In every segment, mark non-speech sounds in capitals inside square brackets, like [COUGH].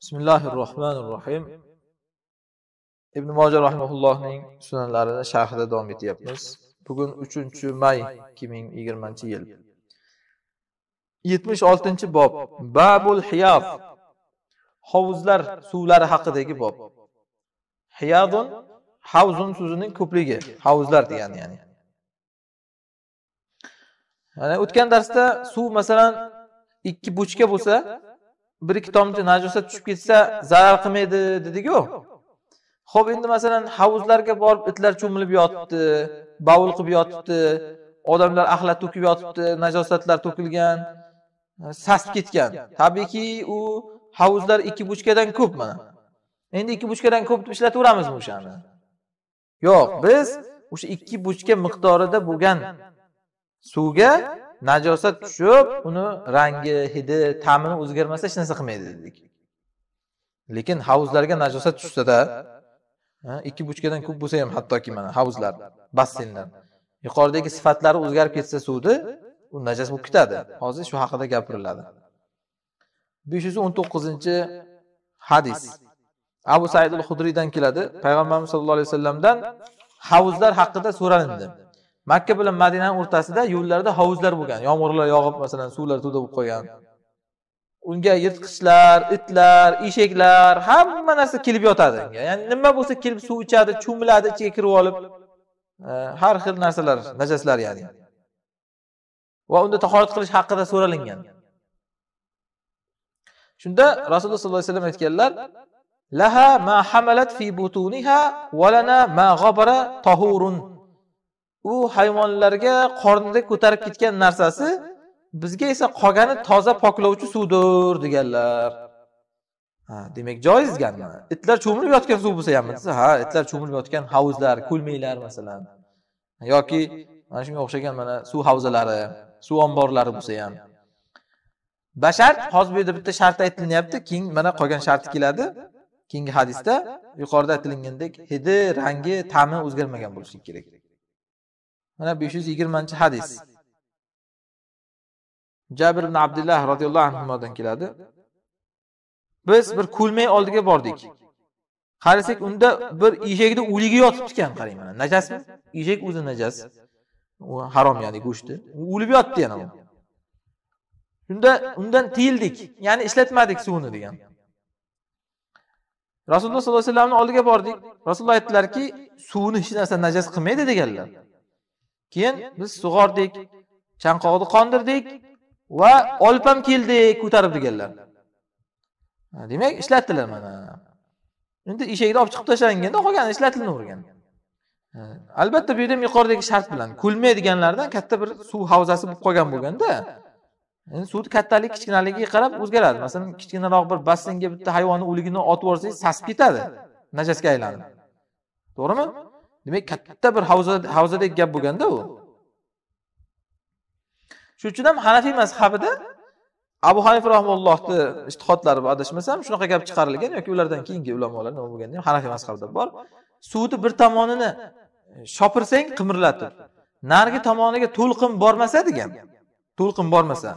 bismillahi rohmanir rohim ibn moja rahimaullohning sunanlarini sharhida davom etyapmiz bugun uchinchi may ikki ming yigirmanchi yil yetmish oltinchi bob babul hiyob hovuzlar suvlari haqidagi bob hiyadun havzun so'zining ko'pligi havuzlar degani ya'ni ya'ni o'tgan darsda suv masalan ikki bochka bo'lsa bir ikki tomchi najosat tushib ketsa zarar qilmaydi dediku ho'p endi masalan havuzlarga borib itlar cho'milib yotibdi bovul qilib yotibdi odamlar axlat to'kib yotibdi najosatlar to'kilgan sasib ketgan tabiiyki u havuzlar ikki buchkadan ko'p mana endi ikki buchkadan ko'p deb ishlataveramizmi o'shani yo'q biz o'sha ikki buchka miqdorida bo'lgan suvga najosat tushib uni rangi hidi ta'mini o'zgarmasa hech narsa qilmaydi dedik lekin havuzlarga najosat tushsada ikki buchkadan ko'p bo'lsa ham hattoki mana havuzlar basseynlar yuqoridagi sifatlari o'zgarib ketsa suvni u najas bo'lib ketadi hozir shu haqida gapiriladi besh yuz o'n to'qqizinchi hadis abu said al hudriydan keladi payg'ambarimiz sallallohu alayhi vasallamdan havuzlar haqida so'ralindi makka bilan madinani o'rtasida yo'llarda hovuzlar bo'lgan yomg'irlar yog'ib masalan suvlar to'da bo'lib qolgan unga yirtqichlar itlar eshaklar hamma narsa kelib yotadi ya'ni nima bo'lsa kelib suv ichadi cho'miladi ichiga kirib olib e, har xil narsalar najaslar ya'ni va unda tahorat qilish haqida so'ralingan shunda rasululloh sollallohu alayhi vasallam aytganlar laha ma hamalat fi butuniha va lana ma g'abara tahurun u hayvonlarga qornida ko'tarib ketgan narsasi bizga esa qolgani toza poklovchi suvdir deganlar ha demak joiz deganmi itlar cho'milib yotgan suv bo'lsa hammi desa ha itlar cho'milib yotgan havuzlar ko'lmaklar masalan yoki mana shunga o'xshagan mana suv havzalari suv omborlari bo'lsa ham bashar hozir bu yerda bitta shart aytilyapti keyin mana qolgan sharti keladi keyingi hadisda yuqorida aytilgandek hidi rangi ta'mi o'zgarmagan bo'lishi kerak mana besh yuz yigirmanchi hadis jabir ibn abdulloh roziyallohu anhudan keladi biz bir kulmay oldiga bordik qarasak unda bir eshakni o'ligi yotibdi ekan qarang mana najasmi eshak o'zi najas u harom ya'ni go'shti o'lib yotibdi yana shunda undan tiyildik ya'ni ishlatmadik suvni degan rasululloh sollallohu alayhi vasallamni oldiga bordik rasululloh aytdilarki suvni hech narsa najas qilmaydi deganlar keyin biz sug'ordik chanqoqni qondirdik va olib ham keldik ko'tarib deganlar demak ishlatdilar mana endi eshakni olib chiqib tashlanganda qolgani ishlatilavergan albatta bu yerda ham yuqoridagi shart bilan ko'lmaydiganlardan katta bir suv havzasi bo'lib qolgan bo'lganda endi suvni kattaligi kichkinaligiga qarab o'zgaradi masalan kichkinaroq bir basseynga bitta hayvonni o'ligini otib yuborsangiz sasib ketadi najasga aylanib to'g'rimi demak katta bir havza havzadek gap bo'lganda u shuning uchun ham hanafiy mazhabida abu hanifa rahmallohni bor adashmasam shunaqa gap chiqarilgan yoki ulardan keyingi ulamolar nima bo'lganda ham hanafiy mazhabida bor suvni bir tomonini e, shopirsang qimirlatib narigi tomoniga to'lqin bormasa degan to'lqin bormasa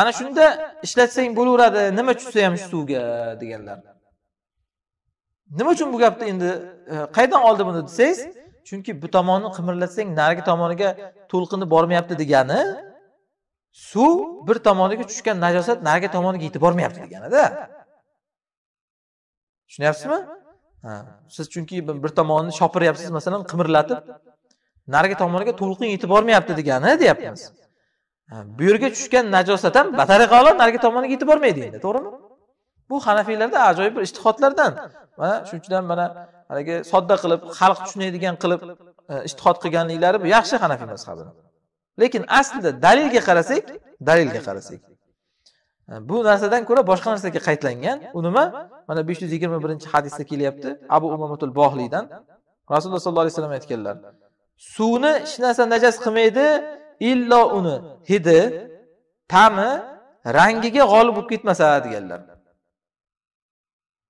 ana shunda ishlatsang bo'laveradi nima tushsa ham suvga deganlar nima uchun bu gapni endi e, qayerdan oldi buni desangiz chunki bu tomonni qimirlatsang narigi tomoniga to'lqini bormayapti degani suv bir tomoniga tushgan najosat narigi tomoniga yetib bormayapti deganida tushunyapsizmi siz chunki bir tomonni shopiryapsiz masalan qimirlatib narigi tomoniga to'lqin yetib bormayapti degani deyapmiz bu yerga tushgan najosat ham batareya alo narigi tomoniga yetib bormaydi endi to'g'rimi bu hanafiylarda ajoyib bir istihodlardan mana shuning mana haligi sodda qilib xalq tushunadigan qilib e, istihod qilganliklari bu yaxshi hanafiy mazhabi lekin aslida dalilga qarasak dalilga qarasak e, bu narsadan ko'ra boshqa narsaga qaytlangan u nima mana besh yuz yigirma birinchi hadisda kelyapti abu umamatul bohliydan rasululloh sollallohu alayhi vasallam aytganlar suvni hech narsa najas qilmaydi illo uni hidi ta'mi rangiga g'olib bo'lib ketmasa deganlar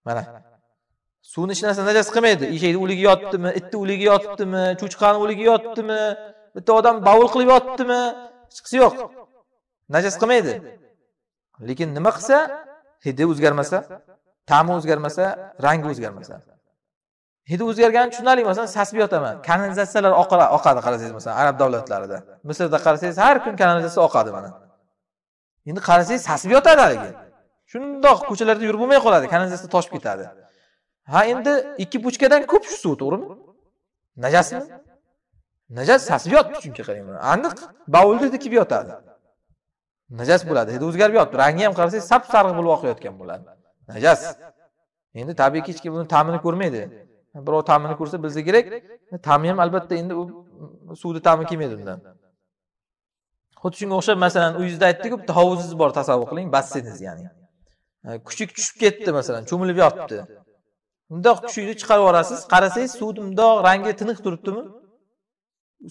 mana suvni hech narsa najas qilmaydi eshakni o'ligi yotibdimi itni o'ligi yotibdimi cho'chqani o'ligi yotibdimi bitta odam bovul qilib yotibdimi hechqisi yo'q najas qilmaydi lekin nima qilsa hidi o'zgarmasa ta'mi o'zgarmasa rangi o'zgarmasa hidi o'zgargani tushunarli masalan sasib yotaman kanalizatsiyalar oqadi qarasangiz masalan arab davlatlarida misrda qarasangiz har kun kanalizatsiya oqadi mana endi qarasangiz sasib yotadi haligi shundoq ko'chalarda yurib bo'lmay qoladi kanalizatsiya toshib ketadi ha endi ikki buchkadan ko'p shu suv to'g'rimi najasmi najas sasib yotibdi chunki qarang aniq bovulda tikib yotadi najas bo'ladi hidi o'zgarib yotibdi rangi ham qarasangiz sap sariq bo'lib oqayotgan bo'ladi najas endi tabiiyki hech kim buni ta'mini ko'rmaydi birov ta'mini ko'rsa bilsa kerak ta'mi ham albatta endi u suvni ta'mi kelmaydi undan xuddi shunga o'xshab masalan uyingizda aytdiku bitta hovuzingiz bor tasavvur qiling basseningiz ya'ni kuchuk tushib ketdi masalan cho'milib yotibdi mundoq kuchukni chiqarib yuborasiz qarasangiz suvni mundoq rangi tiniq turibdimi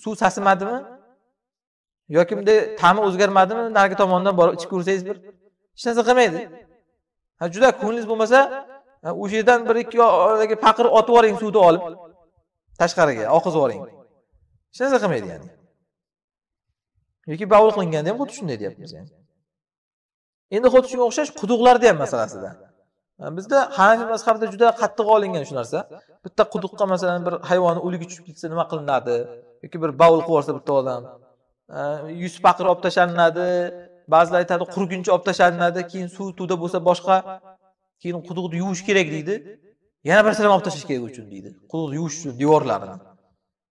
suv sasimadimi yoki bunday ta'mi o'zgarmadimi narigi tomondan borib ichib ko'rsangiz bir hech narsa qilmaydi juda ko'nglingiz bo'lmasa o'sha yerdan bir ikki oradagi paqir otib yuboring suvni olib tashqariga oqizib yuboring hech narsa qilmaydi ya'ni yoki bavul qilinganda ham xuddi shunday deyapmiz ya'ni endi xuddi shunga o'xshash quduqlarni ham masalasida bizda hanafiy mazhabida juda qattiq olingan shu narsa bitta quduqqa masalan bir hayvonni o'ligi tushib ketsa nima qilinadi yoki bir bavul qilib yuborsa bitta odam yuz paqir olib tashlanadi ba'zilar aytadi qurguncha olib tashlanadi keyin suv tuvda bo'lsa boshqa keyin quduqni yuvish kerak deydi yana bir birsini olib tashlash kerak uchun deydi quduqni yuvish uchun devorlarini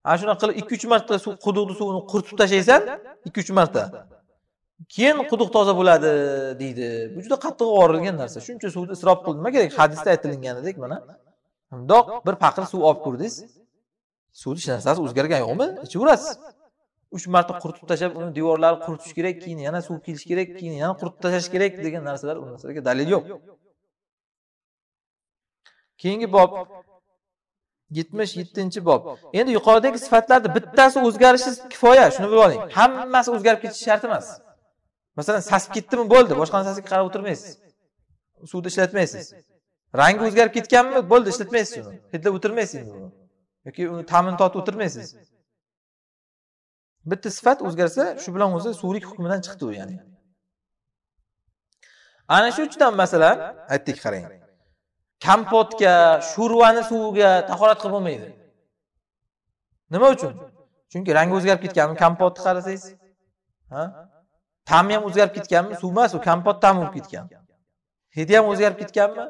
ana shunaqa qilib ikki uch marta suv quduqni suvini quritib tashlaysan ikki uch marta keyin quduq toza bo'ladi deydi bu juda qattiq og'rilgan narsa shuncha suvni isrof qildi nima kerak hadisda aytilinganidek mana mundoq bir paqir suv olib ko'rdingiz suvni hech narsasi o'zgargani yo'qmi ichaverasiz uch marta quritib tashlab uni devorlari quritish kerak keyin yana suv kelishi kerak keyin yana quritib tashlash kerak degan narsalar u narsalarga dalil yo'q keyingi bob yetmish yettinchi bob endi yuqoridagi sifatlarni bittasi o'zgarishi kifoya shuni bilib oling hammasi o'zgarib ketishi shart emas masalan sasib ketdimi bo'ldi boshqani sasiga qarab o'tirmaysiz suvni ishlatmaysiz rangi o'zgarib ketganmi bo'ldi ishlatmaysiz uni hidlab o'tirmaysiz uni yoki uni ta'mini totib o'tirmaysiz bitta sifat o'zgarsa shu bilan o'zi suvlik hukmidan chiqdi u ya'ni ana shu uchdan masalan aytdik qarang kompotga sho'rvani suviga tahorat qilib bo'lmaydi nima uchun chunki rangi o'zgarib ketganmi kompotni qarasangiz ha ta'mi ham o'zgarib ketganmi suv emas u kompot ta'mi bo'lib ketgan hidi ham o'zgarib ketganmi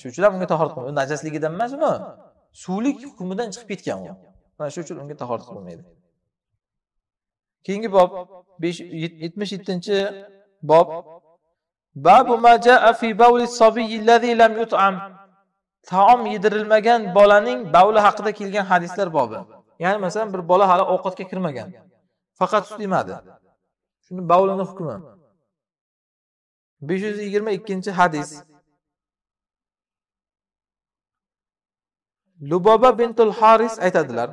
shuning uchun ham unga tahorat qilmaydi najasligidan emas uni suvlik hukmidan chiqib ketgan u mana shuning uchun unga tahorat qilmaydi keyingi bob yetmish yettinchi bob babu fi bawli lam yut'am taom yedirilmagan bolaning bavli haqida kelgan hadislar bobi ya'ni masalan bir bola hali ovqatga kirmagan faqat sut yemadi shuni bavlini hukmi besh yuz yigirma ikkinchi hadis luboba bintul horis aytadilar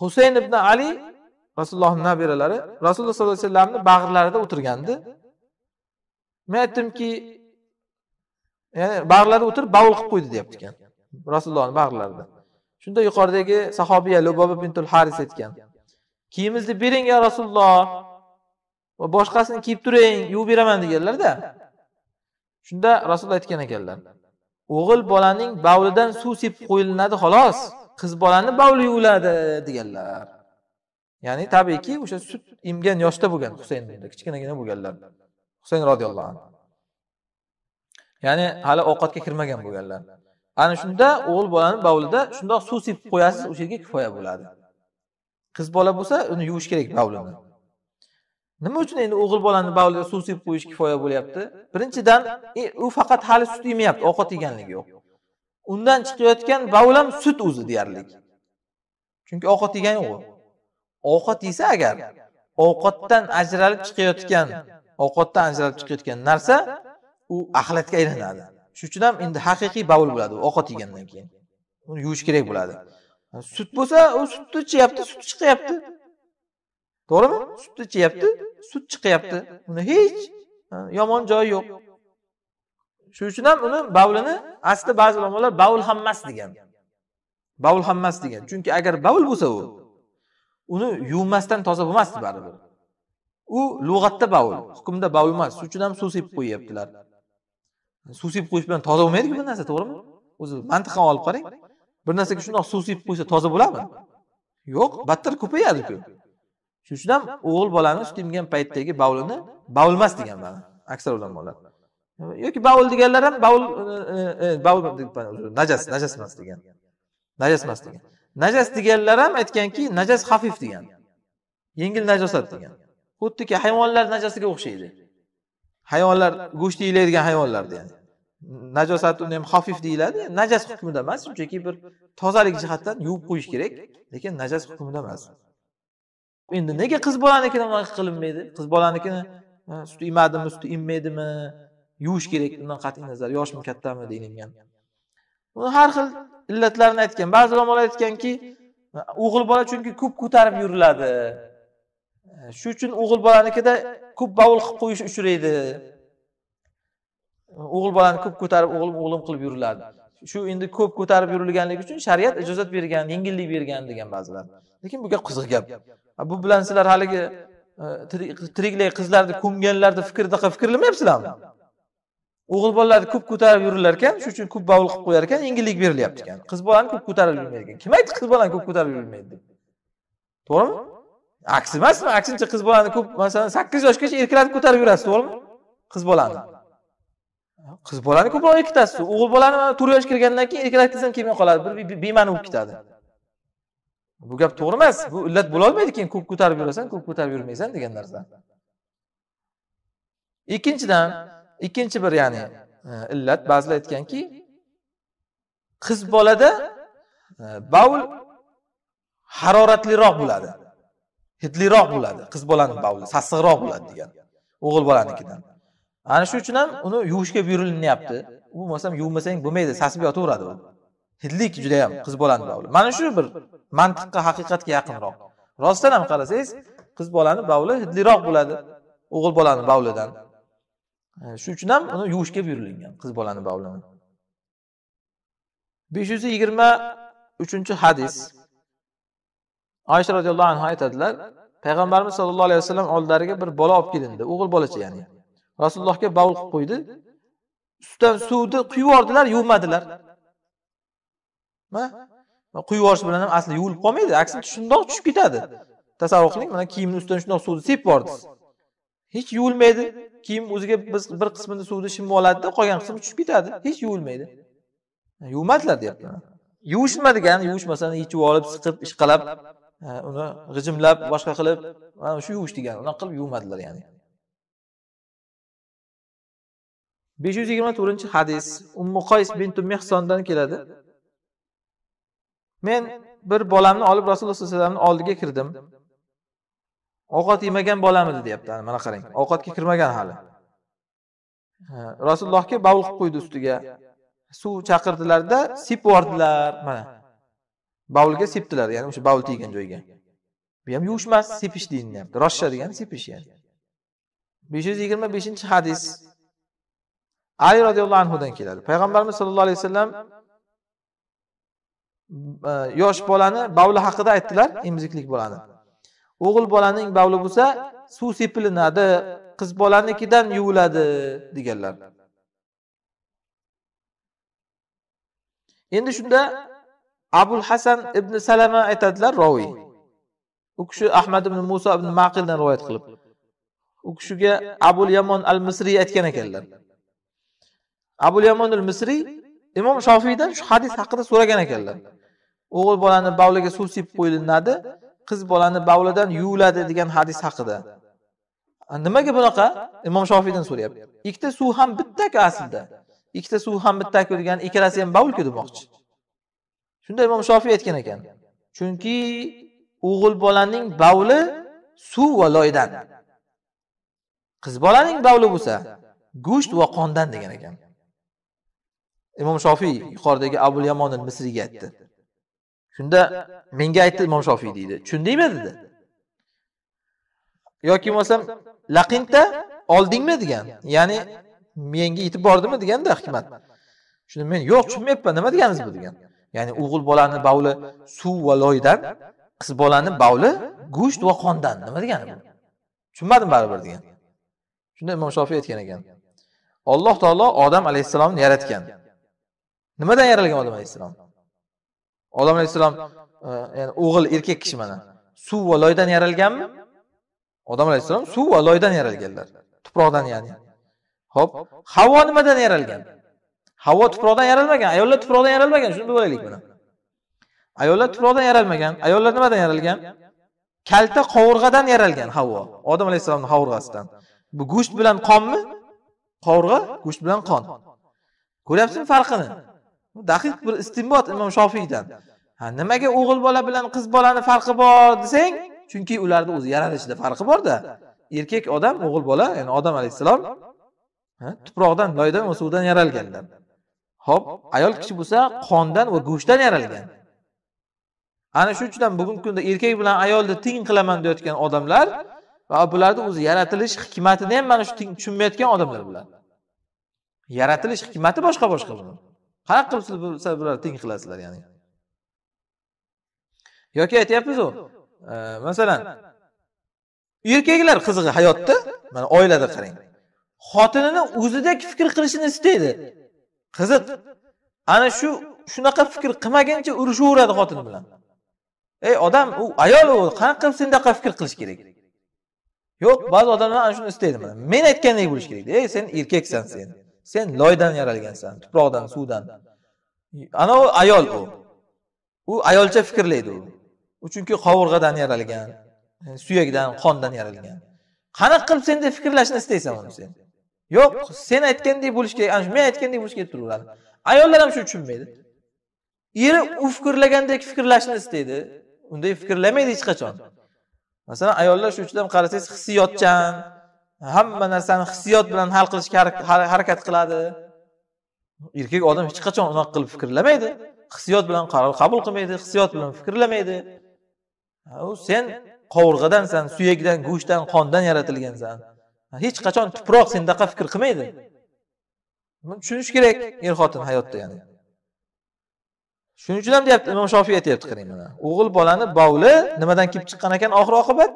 husayn ibn ali rasulullohni nabiralari rasululloh sollallohu alayhi vasallamni bag'rlarida o'tirgandi men aytdimki ya'ni bag'rlarida o'tirib bavul qilib qo'ydi deyapti ekan rasulullohni bag'rlarida shunda yuqoridagi sahobiya luboba bintul haris aytgan kiyimizni bering ya rasululloh va boshqasini kiyib turing yuvib beraman deganlarda shunda rasululloh aytgan ekanlar o'g'il bolaning bavlidan suv sepib qo'yilinadi xolos qiz bolani bavli yuviladi deganlar ya'ni tabiiyki o'sha sut emgan yoshda bo'lgan husayn kichkinagina bo'lganlar husayn roziyallohu anhu ya'ni hali ovqatga kirmagan bo'lganlar ana shunda o'g'il bolani bavlida shundoq suv sepib qo'yasiz o'sha yerga kifoya bo'ladi qiz bola bo'lsa uni yuvish kerak bavlini nima uchun endi o'g'il bolani bavliga suv sepib qo'yish kifoya bo'lyapti birinchidan u faqat hali sut yemayapti ovqat yeganligi yo'q undan chiqayotgan bavlam sut o'zi deyarli chunki ovqat yegan yo'q u ovqat yesa agar ovqatdan ajralib chiqayotgan ovqatdan ajralib chiqayotgan narsa u axlatga aylanadi shuning uchun ham endi haqiqiy bavul bo'ladi ovqat yegandan keyin uni yuvish kerak bo'ladi sut bo'lsa u sutni ichyapti suti chiqyapti to'g'rimi sutni ichyapti sut chiqyapti uni hech yomon joyi yo'q shuning uchun ham uni bavlini aslida ba'zi ulamolar bavul hammas degan bavul hammas degan chunki agar bavul bo'lsa u uni yuvmasdan toza bo'lmasdi baribir u lug'atda bavul hukmda bavul emas shuning uchun ham suv sepib qo'yyaptilar suv sepib qo'yish bilan toza bo'lmaydiku bir narsa to'g'rimi o'zi mantiqan olib qarang bir narsaga shundoq suv sepib qo'ysa toza bo'ladimi yo'q battar ko'payadiku shuning uchun ham o'g'il bolamiz emgan paytdagi bavlini bavlmas emas degan ma'no aksar ulamolar yoki bavl deganlar ham bavl e, e, e, bavl najas najas emas degan najas emas degan najas deganlar ham aytganki najas xafif degan yengil najosat degan xuddiki hayvonlar najasiga o'xshaydi hayvonlar go'sht yeyiladigan hayvonlarda ya'ni najosat uni ham xafif deyiladi najas hukmida emas shunchaki bir tozalik jihatdan yuvib qo'yish kerak lekin najas hukmida emas endi nega qiz bolanikini bunaqa qilinmaydi qiz bolanikini sut emadimi sut emmaydimi yuvish kerak bundan qat'iy nazar yoshmi kattami deyilgan buni har xil illatlarini aytgan ba'zi ulamolar aytganki o'g'il bola chunki ko'p ko'tarib yuriladi shu uchun o'g'il bolanikida ko'p bovul qilib qo'yish uchraydi o'g'il bolani ko'p ko'tarib o'g'lim o'g'lim qilib yuriladi shu endi ko'p ko'tarib yurilganligi uchun shariat ijozat bergan yengillik bergan degan ba'zilar lekin bu gap qiziq gap bu bilan sizlar haligi e, tiriklay e, qizlarni ko'mganlarni fikridaqa fikrlamayapsizlarmi o'g'il bolalarni ko'p ko'tarib yurilar ekan shuning uchun ko'p bovul qilib qo'yar ekan yengillik berilyapti ekan qiz bolani ko'p ko'tarib yurmaydi ekan kim aytdi qiz bolani ko'p ko'tarib yurilmaydi deb to'g'rimi aksi emasmi aksincha qiz bolani ko'p masalan sakkiz yoshgacha erkalatib ko'tarib yurasiz to'g'rimi qiz bolani qiz bolani ko'proq erkitasiz o'g'il bolani mana to'rt yoshga kirgandan keyin erkalatkizim kelmay qoladi bir bema'ni bo'lib ketadi bu gap to'g'ri emas bu illat bo'lolmaydi keyin ko'p ko'tarib yurasan ko'p ko'tarib yurmaysan degan narsa ikkinchidan ikkinchi bir ya'ni e, illat ba'zilar aytganki qiz bolada e, bavul haroratliroq bo'ladi hidliroq bo'ladi qiz bolani bavli sassiqroq bo'ladi degan o'g'il bolanikidan ana shu uchun ham uni yuvishga buyurilyapti u bo'lmasam yuvmasang bo'lmaydi sasib yotaveradi u hidlik juda yam qiz bolani bavli mana shu bir mantiqqa haqiqatga yaqinroq rostdan ham qarasangiz qiz bolani bavli hidliroq bo'ladi o'g'il bolani bavlidan e, shu uchun ham uni yuvishga buyurilgan qiz bolani bavlini besh yuz yigirma uchinchi hadis oysha roziyallohu anhu aytadilar payg'ambarimiz sollallohu alayhi vasallam oldilariga bir bola olib kelindi o'g'il bolacha ya'ni rasulullohga bovul qilib qo'ydi ustidan suvni quyib yubordilar yuvmadilar quyib yuborish bilan ham asli yuvilib qolmaydi aksincha shundoq tushib ketadi tasavvur qiling mana kiyimni ustidan shundoq suvni sepib yubordiz hech yuvilmaydi kiyim o'ziga biz bir qismini suvni shimib oladida qolgan qismi tushib ketadi hech yuvilmaydi yuvmadilar deyapti yuvishma degan yuvishmasa yechib olib siqib ishqalab uni g'ijimlab boshqa qilib mana shu yuvish degan unaqa qilib yuvmadilar ya'ni besh yuz yigirma to'rtinchi hadis ummu qoys bintu mehsondan keladi men bir bolamni olib rasululloh sallallohu alayhi vasallamni oldiga kirdim ovqat yemagan bolam edi deyapti mana qarang ovqatga kirmagan hali rasulullohga bavul qilib qo'ydi ustiga suv chaqirdilarda sep yubordilar mana bavulga sepdilar ya'ni o'sha bavul tiygan joyga bu ham yuvishmas emas sepish deyilyapti roshsha degani sepish ya'ni besh yuz yigirma beshinchi hadis ali roziyallohu anhudan keladi payg'ambarimiz sollallohu alayhi vasallam e, yosh bolani bavli haqida aytdilar emiziklik bolani o'g'il bolaning bavli bo'lsa suv sepilinadi qiz bolanikidan yuviladi deganlar endi shunda abul hasan ibn salama aytadilar roviy u kishi ahmad ibn muso ibn maqildan rivoyat qilib u kishiga abul yamon al misriy aytgan ekanlar abu yamonul misriy imom shofiydan shu hadis haqida so'ragan ekanlar o'g'il bolani bavliga suv sepib qo'yilinadi qiz bolani bavlidan yuviladi degan hadis haqida nimaga bunaqa imom shofiydan so'rayapti ikkita suv ham bittaku aslida ikkita suv ham bittaku degani ikkalasi ham bavlku demoqchi shunda imom shofiy aytgan ekan chunki o'g'il bolaning bavli suv va loydan qiz bolaning bavli bo'lsa go'sht va qondan degan ekan imom shofiy yuqoridagi abu yamonil misriyga aytdi shunda menga aytdi imom shofiy deydi tushundingmi dedi yoki bo'lmasam laqinta oldingmi degan ya'ni menga yetib bordimi deganda hikmat shunda men yo'q tushunmayapman nima deganingiz bu degan ya'ni o'g'il bolani bavli suv va loydan qiz bolani bavli go'sht va qondan nima degani bu tushunmadim baribir degan shunda imom shofiy aytgan ekan alloh taolo odam alayhissalomni yaratgan nimadan yaralgan odam alayhissalom odam alayhissalom e, ya'ni o'g'il erkak kishi mana suv va loydan yaralganmi odam alayhissalom suv va loydan yaralganlar tuproqdan ya'ni ho'p havo nimadan yaralgan havo tuproqdan yaralmagan ayollar tuproqdan yaralmagan shuni bilib olaylik buni ayollar tuproqdan yaralmagan ayollar nimadan yaralgan kalta qovurg'adan yaralgan havo odam alayhissalomni qovurg'asidan bu go'sht bilan qonmi qovurg'a go'sht bilan qon ko'ryapsizmi farqini daqiq bir istinbot imom shofiydan ha nimaga o'g'il bola bilan qiz bolani farqi bor desang chunki ularni o'zi yaralishida farqi borda erkak odam o'g'il bola ya'ni odam alayhissalom tuproqdan loydan va suvdan yaralganlar ho'p ayol kishi bo'lsa qondan va go'shtdan yaralgan ana shu uchun ham bugungi kunda erkak bilan ayolni teng qilaman deyotgan odamlar va bularni o'zi yaratilish hikmatini ham mana shu tushunmayotgan odamlar bular yaratilish hikmati boshqa boshqa buni qanaqa qilib sizlar bularni teng qilasizlar ya'ni yoki aytyapmizu e, masalan erkaklar qizig'i hayotda mana oilada qarang xotinini o'zidek fikr qilishini istaydi qiziq ana shu shunaqa fikr qilmaguncha urishaveradi xotini bilan ey odam u ayol u qanaqa qilib sendaqa fikr qilish kerak yo'q ba'zi odamlar ana shuni istaydi mana men aytgandek bo'lishi kerak ey sen erkaksan sen sen loydan yaralgansan tuproqdan suvdan anavi ayol u u ayolcha fikrlaydi u u chunki qovurg'adan yaralgan suyakdan qondan yaralgan qanaqa qilib senda fikrlashni istaysan uni sen yo'q sen aytgandek bo'lishi kerak ana shu men aytgandek bo'lishi kerak turaveradi ayollar ham shu tushunmaydi eri u fikrlagandek fikrlashni istaydi unday fikrlamaydi hech qachon masalan ayollar shu uchun ham qarasangiz hissiyotchan hamma narsani hissiyot bilan hal qilishga harakat qiladi erkak odam hech qachon unaqa qilib fikrlamaydi hissiyot bilan qabul qilmaydi hissiyot bilan fikrlamaydi u sen qovurg'adansan suyakdan go'shtdan qondan yaratilgansan hech qachon tuproq sendaqa fikr qilmaydi buni tushunish kerak er xotin hayotda ya'ni shuning uchun ham deyapti imom shofiy aytyapti qarang mana o'g'il bolani bovli nimadan kelib chiqqan ekan oxir oqibat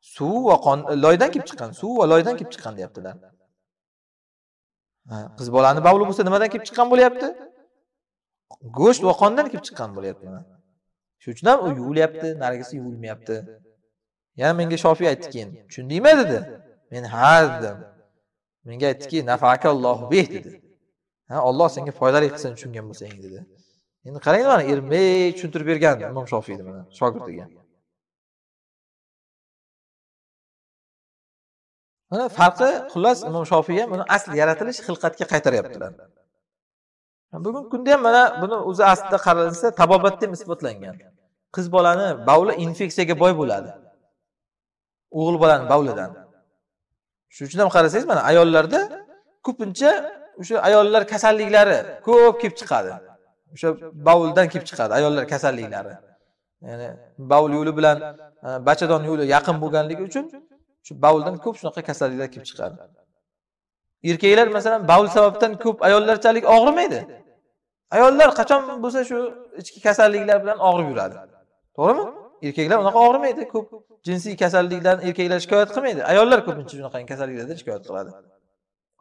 suv va qon e, loydan kelib chiqqan suv va loydan kelib chiqqan deyaptilar qiz bolani bavli bo'lsa nimadan kelib chiqqan bo'lyapti go'sht va qondan kelib chiqqan bo'lyapti shuning uchun ham u yuvilyapti narigisi yuvilmayapti yana menga shofiy aytdi keyin tushundingmi dedi men ha dedim menga aytdiki nafakallohu bih dedi ha olloh senga foydali qilsin tushungan bo'lsang dedi endi qarang mana ermay tushuntirib bergan imom shofiyni mana shogirdiga mana farqi xullas imom shofiy ham buni asl yaratilish xilqatga qaytaryaptilar bugungi kunda ham mana buni o'zi aslida qaralsa tabobatda ham isbotlangan qiz bolani bavli infeksiyaga boy bo'ladi o'g'il bolani bavlidan shuning uchun ham qarasangiz mana ayollarda ko'pincha o'sha ayollar kasalliklari ko'p kelib chiqadi o'sha bavldan kelib chiqadi ayollar kasalliklari ya'ni bavl yo'li bilan e, bachadon yo'li yaqin bo'lganligi uchun shu bavldan ko'p shunaqa kasalliklar kelib chiqadi erkaklar masalan bavl sababdan ko'p ayollarchalik og'rimaydi ayollar qachon bo'lsa shu ichki kasalliklar bilan og'rib yuradi to'g'rimi erkaklar unaqa og'rimaydi ko'p jinsiy kasalliklardan erkaklar shikoyat qilmaydi ayollar ko'pincha shunaqa kasalliklardan shikoyat qiladi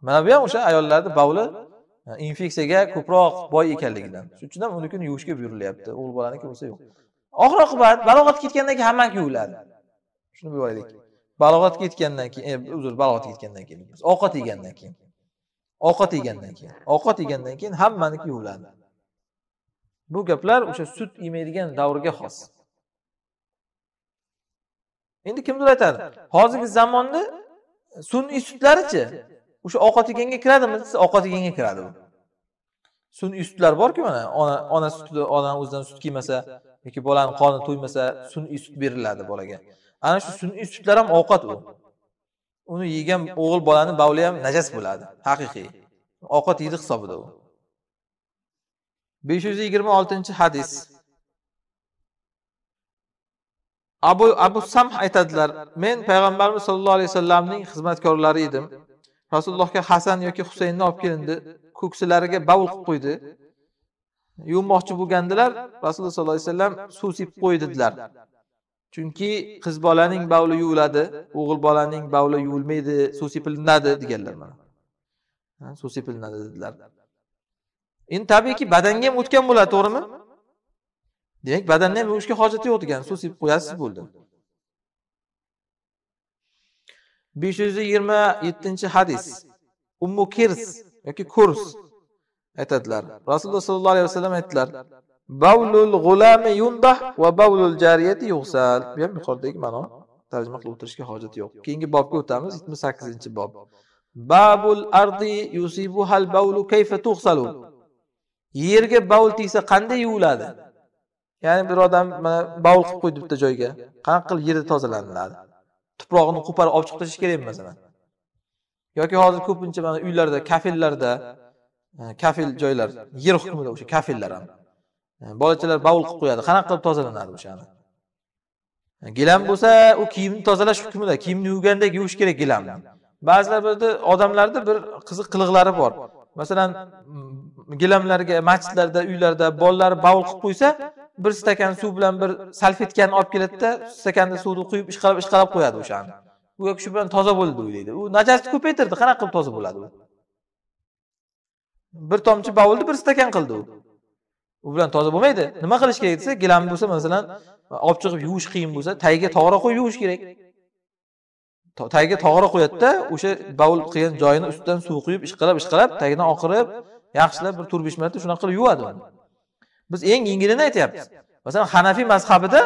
mana bu ham o'sha ayollarni bavli e, infeksiyaga ko'proq boy ekanligidan shuning uchun ham unikini yuvishga buyurilyapti o'g'il bolaniki bo'lsa yo'q oxir oqibat balog'at ketgandan keyin hammaki yuviladi shuni bilib olaylik balog'atga yetgandan keyin e, uzr balog'atga yetgandan keyin ovqat yegandan keyin ovqat yegandan keyin ovqat yegandan keyin hammaniki yuviladi bu gaplar o'sha sut yemaydigan davrga xos endi kimdir aytadi hozirgi zamonni sun'iy sutlarichi o'sha ovqat yeganga kiradimi desa ovqat yeganga kiradi u sun'iy sutlar borku mana ona ona odam o'zidan sut kiymasa yoki bolani qorni to'ymasa sun'iy sut beriladi bolaga ana shu sun'iy sutlar ham ovqat u uni yegan o'g'il bolani bavli ham najas bo'ladi haqiqiy ovqat yeydi hisobida u besh yuz yigirma oltinchi hadis abu abu sam aytadilar men payg'ambarimiz sollallohu alayhi vasallamning xizmatkorlari edim rasulullohga hasan yoki husaynni olib kelindi ko'ksilariga bavul qilib qo'ydi yuvmoqchi bo'lgandilar rasululloh sollallohu alayhi vasallam suv sepib qo'y dedilar chunki qiz bolaning bavli yuviladi o'g'il bolaning bavli yuvilmaydi suv sepilinadi deganlar mana suv sepilinadi dedilar endi tabiiyki badanga ham o'tgan bo'ladi to'g'rimi demak badanni ham yuvishga hojati yo'q degani suv sepib qo'yasiz bo'ldi besh yuz yigirma yettinchi hadis ummu kirs yoki kurs aytadilar rasululloh sollallohu alayhi vasallam aytdilar Bavlul g'ulami yundah va bavlul jariyati yug'sal Bu ham yuqoridagi ma'no tarjima qilib o'tirishga hojat yo'q. Keyingi bobga o'tamiz, yetmish sakkizinchi bob Babul ardi yusibuhal bavlu kayfa tug'salu Yerga bavul tegsa qanday yuviladi? Ya'ni bir odam mana bavul qilib qo'ydi bitta joyga. qanaqa qilib yerda tozalaniladi? Tuprog'ini qo'parib olib chiqib tashlash kerakmi masalan? yoki hozir ko'pincha mana uylarda kafellarda e, kafel joylar yer hukmida o'sha kafellar ham E, bolachalar bovul qilib qo'yadi qanaqa qilib tozalanadi o'shani e, gilam bo'lsa u kiyimni tozalash hukmida kiyimni yuvganda yuvish kerak gilamni ba'zilar bir odamlarda bir qiziq qiliqlari bor masalan gilamlarga masjidlarda uylarda bolalari bovul qilib qo'ysa bir stakan suv bilan bir salfetkani olib keladida stakanda suvni quyib ishqalab ishqalab qo'yadi o'shani u shu bilan toza bo'ldi o'ylaydi u najasni ko'paytirdi qanaqa qilib toza bo'ladi u bir tomchi bovulni bir stakan qildi u u bilan toza bo'lmaydi nima qilish kerak desa gilam bo'lsa masalan olib chiqib yuvish qiyin bo'lsa tagiga tog'ora qo'yib yuvish kerak tagiga tog'ora qo'yadida o'sha bavul qilgan joyini ustidan suv quyib ishqalab ishqalab tagidan oqirib yaxshilab bir to'rt besh marta shunaqa qilib yuvadi biz eng yengilini aytyapmiz masalan hanafiy mazhabida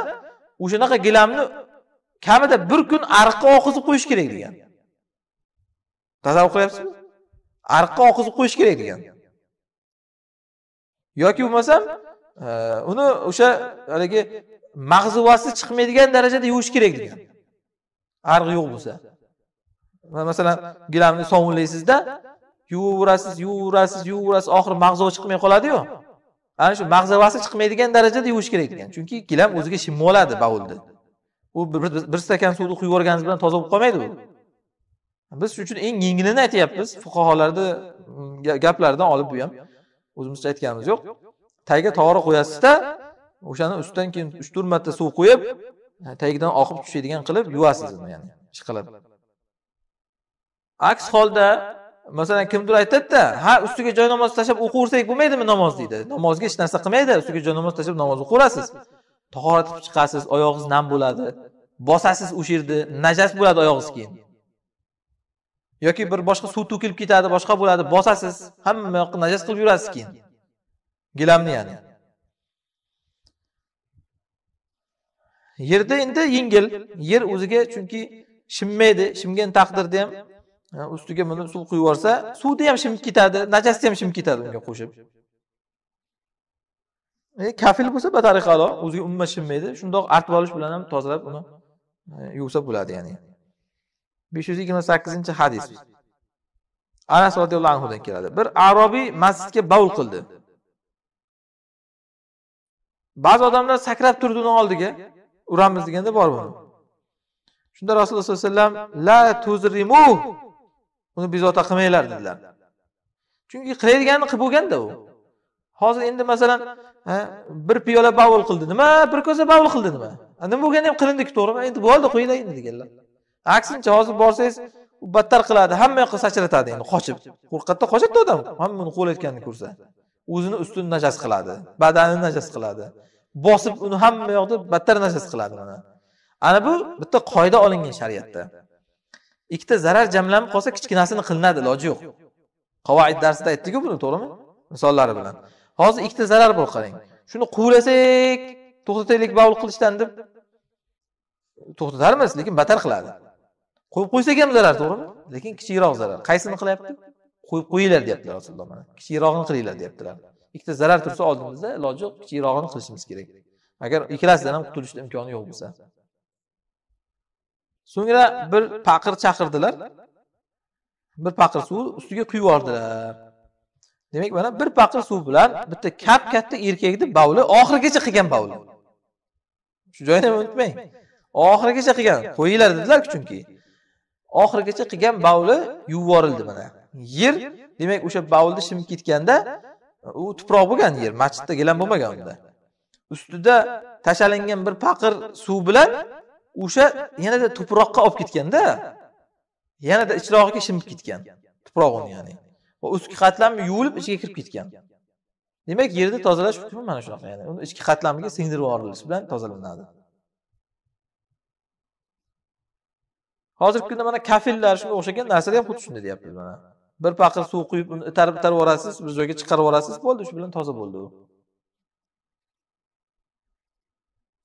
o'shanaqa gilamni kamida bir kun ariqqa oqizib qo'yish kerak degan tasavvur qilyapsizmi ariqqa oqizib qo'yish kerak degan yoki bo'lmasam e, uni o'sha haligi mag'zuvasi chiqmaydigan darajada yuvish kerak degan arg'i yo'q bo'lsa masalan gilamni sovunlaysizda yuvaverasiz yuvaverasiz yuvaverasiz oxiri mag'zava chiqmay qoladiyu ana shu mag'zavasi chiqmaydigan darajada yuvish kerak degan chunki gilam o'ziga shim oladi baulni u bir stakan suvni quyib yuborganingiz bilan toza bo'lib qolmaydi u biz shuning uchun eng yengilini aytyapmiz fuqarolarni mm, gaplaridan olib bu ham o'zimizcha aytganimiz yo'q tagiga tog'ora qo'yasizda o'shani ustidan keyin uch to'rt marta suv qo'yib tagidan oqib tushadigan qilib yuvasiz ya'ni ishqilib aks holda masalan kimdir aytadida ha ustiga joy namoz tashlab o'qiversak bo'lmaydimi namoz deydi namozga hech narsa qilmaydi ustiga joy namoz tashlab namoz o'qiyverasiz tahorat qilib chiqasiz oyog'ingiz nam bo'ladi bosasiz o'sha yerda najas bo'ladi oyog'ingiz keyin yoki bir boshqa suv to'kilib ketadi boshqa bo'ladi bosasiz hamma yoqqa najas qilib yurasiz keyin gilamni ya'ni yerda endi yengil yer o'ziga chunki shimmaydi shimgan taqdirda ham e, ustiga buni suv quyib yuborsa suvni ham shimib ketadi najasni ham shimib ketadi unga qo'shib e, kafil bo'lsa batariqalo o'ziga umuman shimmaydi shundoq artib olish bilan ham tozalab uni e, yuvsa bo'ladi ya'ni besh yuz yigirma sakkizinchi hadis anas roziyallohu anhudan keladi bir arobiy masjidga bavul qildi ba'zi odamlar sakrab turdi uni oldiga uramiz deganda bor buni shunda rasululloh sallallohu alayhi vasallam la tuzrimu uni bezovta qilmanglar dedilar chunki qilayotganini qilib bo'lganda u hozir endi masalan bir piyola bavul qildi nima bir ko'sa bavul qildi nima nima bo'lganda ham qilindiki to'g'rimi endi bo'ldi qo'yinglar endi deganlar aksincha hozir borsangiz u battar qiladi hamma yoqqa sachratadi endi qochib qo'rqqatdan qochadida odam hamma uni qo'layotganini ko'rsa o'zini ustini najas qiladi badanini najas qiladi bosib uni hamma yoqda battar najas qiladi mana ana bu bitta qoida olingan shariatda ikkita zarar jamlanib qolsa kichkinasini qilinadi iloji yo'q qavoid darsida aytdiku buni to'g'rimi misollari bilan hozir ikkita zarar bor qarang shuni quvlasak to'xtataylik bavul qilishdan deb to'xtatarmiz lekin batar qiladi qo'yib qo'ysak ham zarar to'g'rimi lekin kichikroq zarar qaysini qilyapti qo'yib qo'yinglar deyaptilar rasululloh mana kichikrog'ini qilinglar deyaptilar ikkita zarar tursa oldimizda iloji yo'q kichikrog'ini qilishimiz kerak agar ikkalasidan ham qutulishni imkoni yo'q bo'lsa so'ngra bir paqir chaqirdilar bir paqir suv ustiga quyib yubordilar demak mana bir paqir suv bilan bitta kap katta erkakni bavli oxirigacha qilgan bavli shu joyini unutmang oxirigacha qilgan qo'yinglar dedilarku chunki oxirigacha qilgan bavli yuvorildi mana yer demak o'sha bavlni shimib ketganda u tuproq bo'lgan yer masjidda gilam bo'lmagan unda ustida tashalangan bir paqir suv bilan o'sha yanada tuproqqa olib ketganda yanada ichrog'iga shimib ketgan tuproq uni ya'ni va ustki qatlami yuvilib ichiga kirib ketgan demak yerni tozalash hukmi mana shunaqa ya'ni uni ichki qatlamiga singdirib yuborilishi bilan tozalanadi hozirgi kunda mana kafillar shunga o'xshagan narsada ham xuddi shunday deyapmiz mana bir paqir suv quyib uni itarib itarib yuborasiz bir joyga chiqarib yuborasiz bo'ldi shu bilan toza bo'ldi u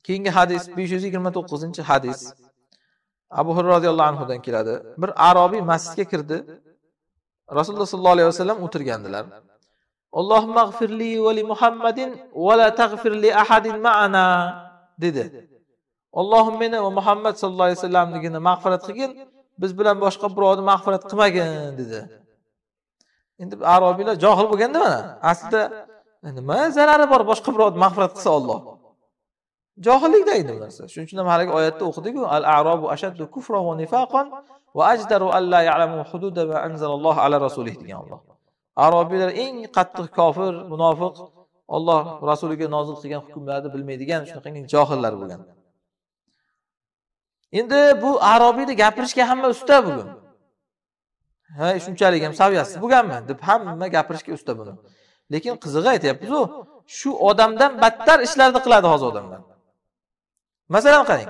keyingi hadis besh yuz yigirma to'qqizinchi hadis abu hurra roziyallohu anhudan keladi bir arobiy masjidga kirdi rasululloh sollallohu alayhi vasallam o'tirgandilar alloh mag'firli va li muhammadin va la tag'firli ahadin ma'ana dedi ollohim meni va muhammad sallallohu alayhi vasallamnigini mag'firat qilgin biz bilan boshqa birovni mag'firat qilmagin dedi endi arobiylar johil bo'lganda mana aslida nima zarari bor boshqa birovni mag'firat qilsa olloh johillikda endi bu narsa shuning uchun ham haligi oyatda o'qidiku al arobu ashaddu kufron va nifaqon va ajdaru alla ya'lamu hududa va anzalalloh ala rasulih degan olloh arobiylar eng qattiq kofir munofiq olloh rasuliga nozil qilgan hukmlarni bilmaydigan shunaqangi johillar bo'lgan endi bu arobiyni gapirishga hamma usta bugun ha e, shunchalik ham saviyasiz bo'lganman deb hamma gapirishga usta buni lekin qizig'i aytyapmizu shu odamdan battar ishlarni qiladi hozir odamlar masalan qarang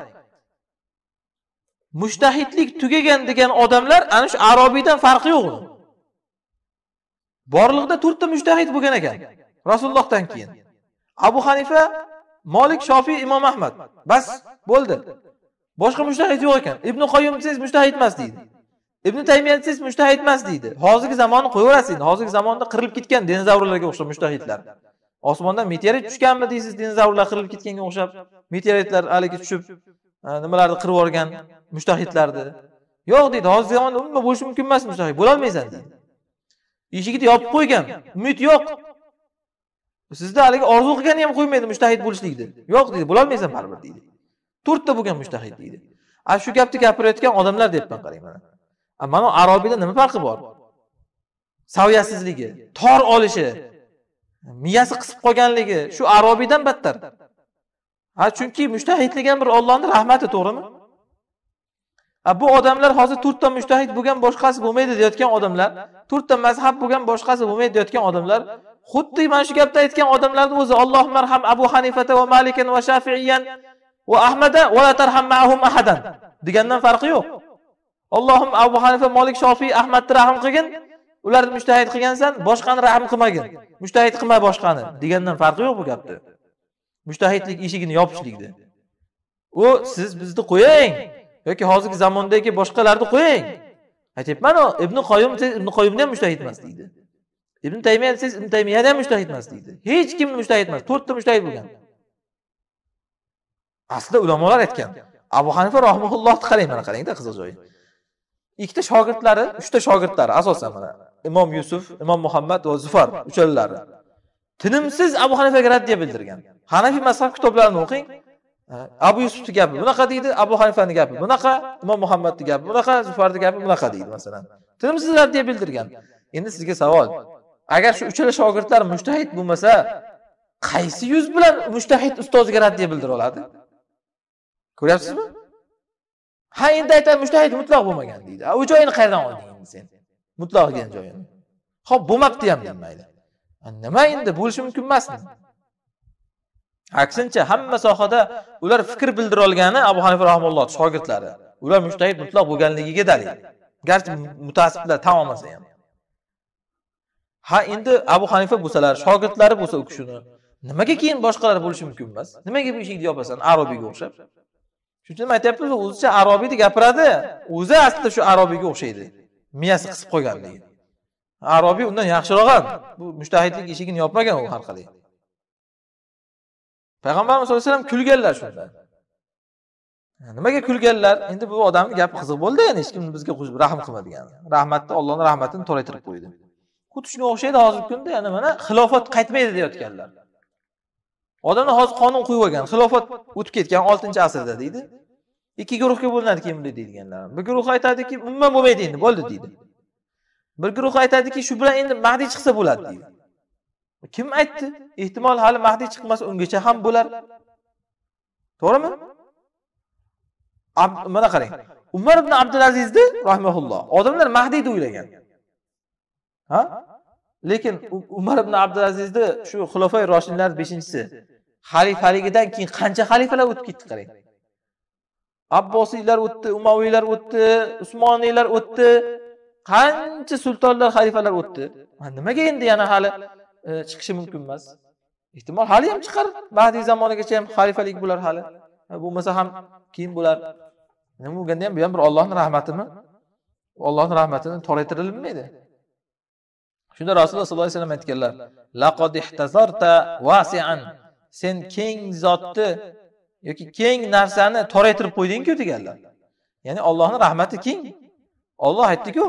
mushtahidlik tugagan degan odamlar ana shu arobiydan farqi yo'q uni borliqda to'rtta mushtahid bo'lgan ekan rasulullohdan keyin abu hanifa molik shofiy imom ahmad bas bo'ldi boshqa mushtahid yo'q ekan ibn qoyim desangiz mushtahid emas deydi ibn taymiya desangiz mushtahid emas deydi hozirgi zamonni qo'yaverasiz endi hozirgi zamonda qirilib ketgan dinozavrlarga o'xshab mushtahidlar osmondan meteorit tushganmi deysiz dinozavrlar qirilib ketganga o'xshab meteoritlar haligi tushib e, nimalarni qirib yuborgan mushtahidlarni yo'q deydi hozirgi zamonda umuman bo'lishi mumkin emas mushtahid bo'lolmaysan deydi eshigini yopib qo'ygan umid yo'q sizda haligi orzu qilgani ham qo'ymaydi mushtahid bo'lishlikni yo'q deydi bo'lolmaysan baribir deydi to'rtta bo'lgan mushtahid deydi ana shu gapni gapirayotgan odamlar deyapman qarang mana mana arobiyda nima farqi bor saviyasizligi tor olishi miyasi qisib qolganligi shu arobiydan battar ha chunki mushtahidlik ham bir ollohni rahmati to'g'rimi bu odamlar hozir to'rtta mushtahid bo'lgan boshqasi bo'lmaydi deyotgan odamlar to'rtta mazhab bo'lgan boshqasi bo'lmaydi deyotgan odamlar xuddi mana shu gapni aytgan odamlarni o'zi alloh marham abu hanifata va malikan va shafiiyan va ahmada vala ma'ahum ahadan degandan farqi yo'q allohim abu hanifa molik shofiy ahmadni rahm qilgin ularni mushtahid qilgansan boshqani rahm qilmagin mushtahid qilma boshqani degandan farqi yo'q bu gapni mushtahidlik eshigini yopishlikni u siz bizni qo'ying yoki hozirgi zamondagi boshqalarni qo'ying aytyapmanu ibn qoyim desangiz ibn qoyimni ham mushtahid emas deydi ibn taymiya desangiz ibn taymiyani ham mushtahid emas deydi hech kim mushtahid emas to'rtta mushtahid bo'lgan aslida ulamolar aytgan abu hanifa rahmaullohni qarang mana qarangda qiziq joyi ikkita shogirdlari uchta shogirdlari asosan mana imom yusuf imom muhammad va zufar uchalalari tinimsiz abu hanifaga raddiya bildirgan hanafiy mazhab kitoblarini o'qing abu yusufni gapi bunaqa deydi abu hanifani gapi bunaqa imom muhammadni gapi bunaqa zufarni gapi bunaqa deydi masalan tinimsiz raddiya bildirgan endi sizga savol agar shu uchala shogirdlar mushtahid bo'lmasa qaysi yuz bilan mushtahid ustoziga raddiya bildira oladi ko'ryapsizmi ha endi aytadi mushtahid mutloq bo'lmagan deydi u joyini qayerdan olding endi sen mutloq degan joyini ho'p bo'lmabdi ham mayli nima endi bo'lishi mumkin emasmi aksincha hamma sohada ular fikr bildira olgani abu hanifa rahmalloh shogirdlari ular mushtahid mutloq bo'lganligiga dalil garchi mutassiblar tan olmasa ham ha endi abu hanifa bo'lsalar shogirdlari bo'lsa u kishini nimaga keyin boshqalar bo'lishi mumkin emas nimaga bu eshikni yopasan arobiyga o'xshab shuning uchun nima aytyapmiz o'zicha arobiyni gapiradi o'zi aslida shu arobiyga o'xshaydi miyasi qisib degan arobiy undan yaxshiroq ham bu mushtahidlik eshigini yopmagan u har qalay payg'ambarimiz sallallohu alayhi vasallam kulganlar shunda nimaga kulganlar endi bu odamni gapi qiziq bo'ldi yani hech kim bizga rahm qilmadigan rahmatni ollohni rahmatini toraytirib qo'ydi xuddi shunga o'xshaydi hozirgi kunda yana mana xilofat qaytmaydi deyotganlar odamlar hozir qonun qo'yib olgan xilofat o'tib ketgan oltinchi asrda deydi ikki guruhga bo'linadi keyin bunday deydiganlar bir guruh aytadiki umuman bo'lmaydi endi bo'ldi deydi bir guruh aytadiki shu bilan endi mahdiy chiqsa bo'ladi deydi kim aytdi ehtimol hali mahdiy chiqmasa ungacha ham bo'lar to'g'rimi mana qarang umar ibn abdulazizni rahmaulloh odamlar mahdiy deb o'ylagan ha lekin umar ibn abdulazizni shu xulofay roshinlar beshinchisi xalifaligidan keyin qancha xalifalar o'tib ketdi qarang abbosiylar o'tdi umaviylar o'tdi usmoniylar o'tdi qancha sultonlar xalifalar o'tdi nimaga endi yana hali e, e, chiqishi mumkin emas ehtimol hali ham chiqar mahdiy zamonigacha ham xalifalik bular hali bo'lmasa ham keyin bo'lar nima bo'lganda ham bu ham bir ollohni rahmatimi ollohni rahmatini toraytirilmaydi shunda rasululloh sollallohu alayhi vasallam aytganlar laqod ihtazarta sen keng zotni yoki keng narsani toraytirib qo'ydingku deganlar ya'ni Allohni rahmati keng Alloh aytdi-ku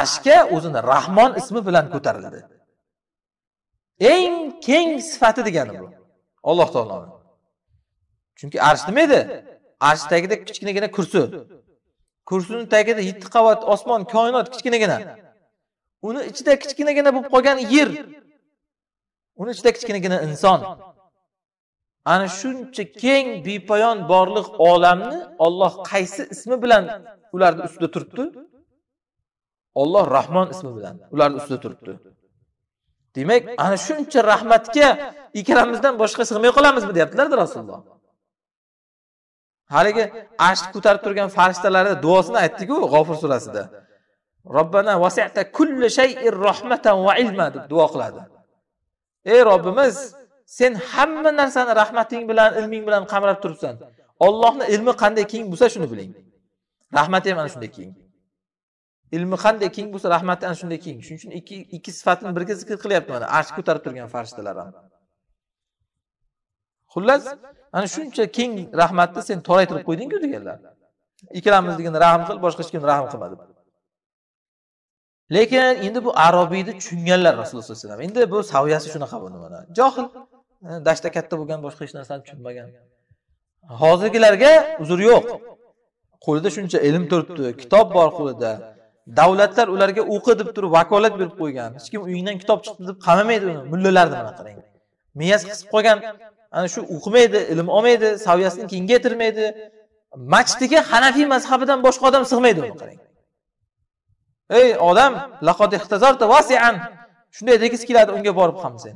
arshga o'zini rahmon ismi bilan ko'tarildi eng keng sifati degani bu alloh taoloni chunki arsh nima edi arsh tagida kichkinagina kursi kursini tagida yetti qavat osmon koinot kichkinagina uni ichida kichkinagina bo'lib qolgan yer uni ichida kichkinagina inson ana shuncha keng bepoyon borliq olamni olloh qaysi ismi bilan ularni ustida turibdi olloh rahmon ismi bilan ularni ustida turibdi demak ana shuncha rahmatga ikkalamizdan boshqa sig'may qolamizmi deyaptilarda rasululloh haligi ashni ko'tarib turgan farishtalarni duosini aytdiku g'ofir surasida robbana rahmatan va ilma deb duo qiladi ey robbimiz sen hamma narsani rahmating bilan ilming bilan qamrab turibsan ollohni ilmi qanday keng bo'lsa shuni biling rahmati ham ana shunday keng ilmi qanday keng bo'lsa rahmati ana shunday keng shuning uchun ikki ikki sifatni birga zikr qilyapti mana arsh ko'tarib turgan farishtalar ham xullas ana shuncha keng rahmatni sen toraytirib qo'ydingku deganlar ikkalamiz rahm qil boshqa hech kim rahm deb lekin endi bu arobiyni tushunganlar rasululloh sallallohu alayhi vasallam endi bu saviyasi shunaqa bu mana johil eh, dashta katta bo'lgan boshqa hech narsani tushunmagan hozirgilarga uzr yo'q qo'lida shuncha ilm turibdi kitob bor qo'lida davlatlar ularga o'qi deb turib vakolat berib qo'ygan hech kim uyingdan kitob chiqdi deb qamamaydi uni mullalarni mana qarang miyasi qisib qolgan ana shu o'qimaydi ilm olmaydi saviyasini kengaytirmaydi masjidga hanafiy mazhabidan boshqa odam sig'maydi uni qarang ey odam shunday degisi keladi unga borib ham sen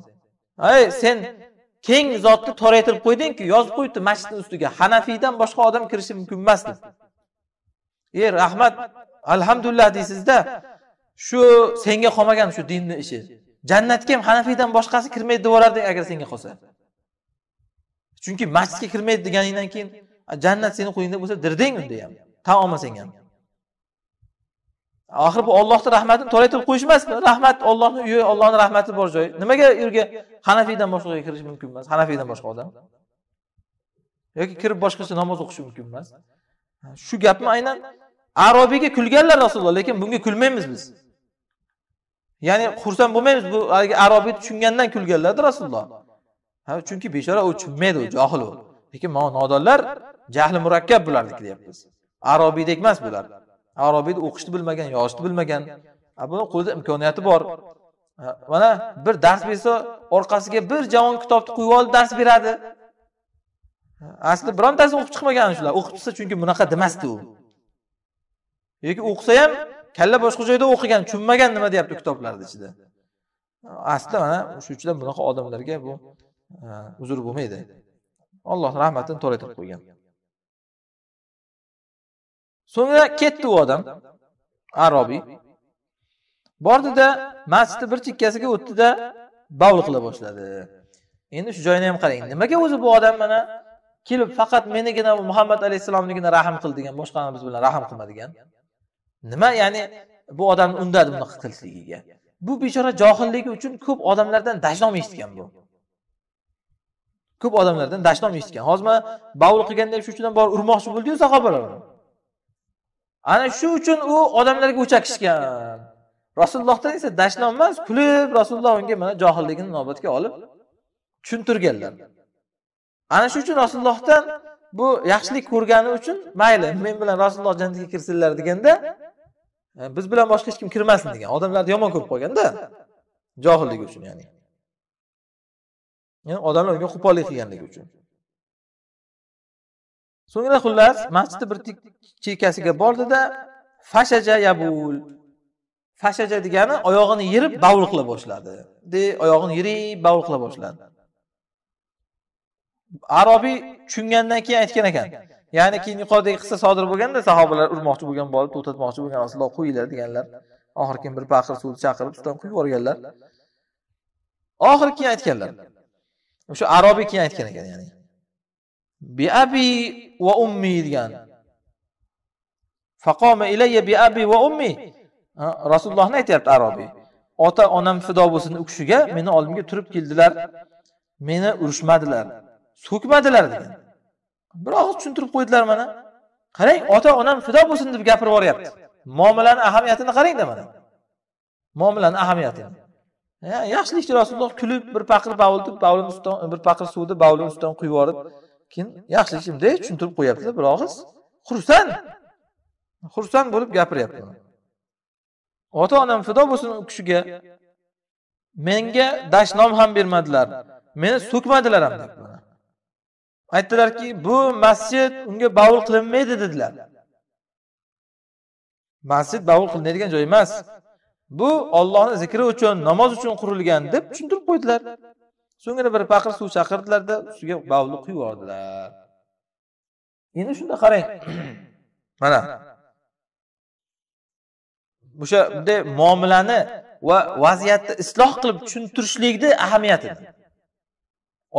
ey sen keng zotni toraytirib qo'ydingku yozib qo'yibdi masjidni ustiga hanafiydan boshqa odam kirishi mumkin emas deb e rahmat alhamdulillah deysizda shu senga qolmagan shu dinni ishi jannatga ham hanafiydan boshqasi kirmaydi deb yuborarding agar senga qolsa chunki masjidga kirmaydi deganingdan keyin jannat seni qo'lingda bo'lsa dirding unda ham tan olmasang ham axir bu ollohni rahmatini to'laytirib qo'yish emas rahmat ollohni uyi ollohni rahmati bor joy nimaga u yerga hanafiydan boshqa joyga kirish mumkin emas hanafiydan boshqa odam yoki kirib boshqacha namoz o'qishi mumkin emas shu gapni aynan arobiyga kulganlar rasululloh lekin bunga kulmaymiz biz ya'ni xursand bo'lmaymiz bu haligi arobiy tushungandan kulganlarda rasululloh ha chunki bechora u tushunmaydi u johil u lekin nodonlar jahli murakkab bularniki deyapmiz arobiydek emas bular arobiyni o'qishni bilmagan yozishni bilmagan buni qo'lida imkoniyati bor mana bir dars bersa orqasiga bir javon kitobni qo'yib olib dars beradi asli birontasini o'qib chiqmagan shular o'qib chiqsa chunki bunaqa demasdi u yoki o'qisa ham kalla boshqa joyda o'qigan tushunmagan nima deyapti kitoblarni ichida aslida mana shuning uchun bunaqa odamlarga bu e, uzr bo'lmaydi alloh rahmatini to'laytirib qo'ygan so'ngra ketdi u odam arobiy bordida masjidni bir chekkasiga o'tdida bavl qila boshladi endi shu joyini ham qarang nimaga o'zi bu odam mana kelib faqat menigina muhammad alayhissalomnigina rahm qil degan boshqani biz bilan rahm qilma degan nima ya'ni bu odamni undadi bunaqa qilishligiga bu bechora johilligi uchun ko'p odamlardan dashnom eshitgan bu ko'p odamlardan dashnom eshitgan hozir mana bavul qilganda shu ham borib urmoqchi bo'ldiyu sahobalar ana shu uchun u odamlarga o'chakishgan rasulullohdan esa dashnom emas kulib rasululloh unga mana johilligini inobatga olib tushuntirganlar ana shu uchun rasulullohdan bu yaxshilik ko'rgani uchun mayli men bilan rasululloh jannatga kirsinlar deganda e, biz bilan boshqa hech kim kirmasin degan odamlarni yomon ko'rib qolganda johilligi uchun ya'ni odamlar unga qo'pollik qilganligi uchun so'ngra xullas masjidni bir chekkasiga bordida fashaja yabul fashaja degani oyog'ini yirib bavul qila boshladi de oyog'ini yirib bavul qila boshladi arobiy tushungandan keyin aytgan ekan ya'ni keyin yuqoridagi qissa sodir bo'lganda sahobalar urmoqchi bo'lgan bolni to'xtatmoqchi bo'lgan rasululloh qo'yinglar deganlar oxiri keyin bir paqir suvni chaqirib suvdan quyib yuborganlar oxiri keyin aytganlar o'sha arobiy keyin aytgan ekan ya'ni bi abi va ummi degan faqoma ilayya bi abi va ummi rasulullohni aytyapti arobiy ota onam fido bo'lsin u kishiga meni oldimga turib keldilar meni urishmadilar so'kmadilar degan bir og'iz tushuntirib qo'ydilar mana qarang ota onam fido bo'lsin deb gapirib yuboryapti muomalani ahamiyatini qarangda mana muomalani ahamiyatini yaxshilikcha rasululloh kulib bir paqir bavul deb bavlini ustidan bir paqir suvni bavlini ustidan quyib yuborib keyin yaxshilik shunday tushuntirib qo'yaptida bir og'iz xursand xursand bo'lib gapiryapti ota onam fido bo'lsin u kishiga menga dashnom ham bermadilar meni so'kmadilar ham aytdilarki bu masjid unga bavul qilinmaydi dedilar masjid bavul qilinadigan joy emas bu ollohni zikri uchun namoz uchun qurilgan deb tushuntirib qo'ydilar so'ngra bir paqir suv chaqirdilarda ustiga bavni quyib yubordilar endi shunda qarang [COUGHS] mana o'sha bunday muomalani va vaziyatni isloh qilib tushuntirishlikni ahamiyati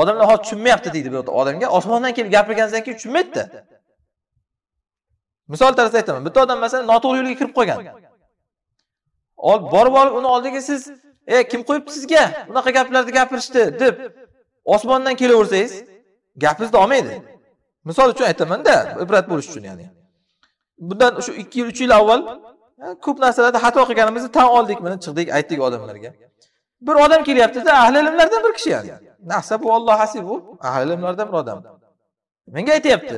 odamlar hozir tushunmayapti deydi bu odamga osmondan kelib gapirgandan keyin tushunmaydida misol tarzida aytaman bitta odam masalan noto'g'ri yo'lga kirib qolgan borib olib uni oldiga siz e kim qo'yibdi sizga bunaqa gaplarni gapirishdi deb osmondan kelaversangiz gapingizni olmaydi misol uchun aytamanda ibrat bo'lish uchun ya'ni bundan shu ikki yil uch yil avval e, ko'p narsalarda xato qilganimizni tan oldik mana chiqdik aytdik odamlarga bir odam kelyaptida ahli ilmlardan bir kishi ya'ni nahsa bu olloh hasib u ahli ilmlardan bir odam menga aytyapti